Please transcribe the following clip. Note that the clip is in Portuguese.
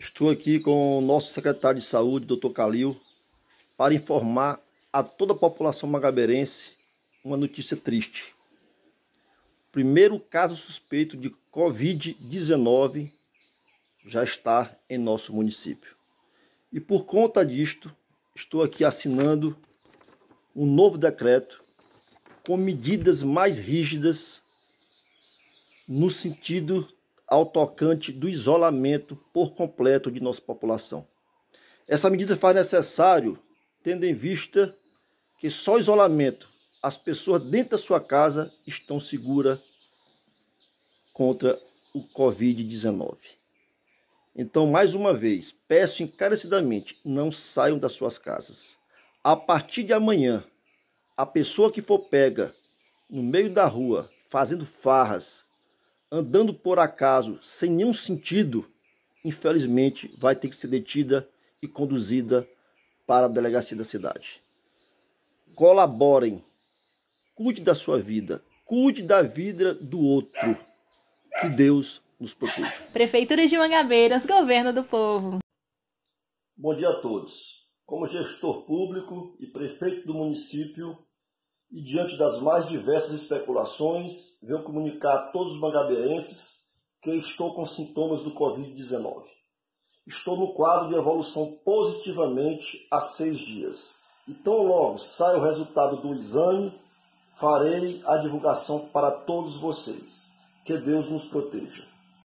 Estou aqui com o nosso secretário de saúde, doutor Calil, para informar a toda a população magaberense uma notícia triste. Primeiro caso suspeito de Covid-19 já está em nosso município. E por conta disto, estou aqui assinando um novo decreto com medidas mais rígidas no sentido ao tocante do isolamento por completo de nossa população. Essa medida faz necessário, tendo em vista que só isolamento as pessoas dentro da sua casa estão seguras contra o Covid-19. Então, mais uma vez, peço encarecidamente, não saiam das suas casas. A partir de amanhã, a pessoa que for pega no meio da rua fazendo farras, andando por acaso, sem nenhum sentido, infelizmente vai ter que ser detida e conduzida para a delegacia da cidade. Colaborem, cuide da sua vida, cuide da vida do outro. Que Deus nos proteja. Prefeitura de Mangabeiras, Governo do Povo. Bom dia a todos. Como gestor público e prefeito do município, e, diante das mais diversas especulações, venho comunicar a todos os mangabeirenses que estou com sintomas do Covid-19. Estou no quadro de evolução positivamente há seis dias. e tão logo sai o resultado do exame, farei a divulgação para todos vocês. Que Deus nos proteja.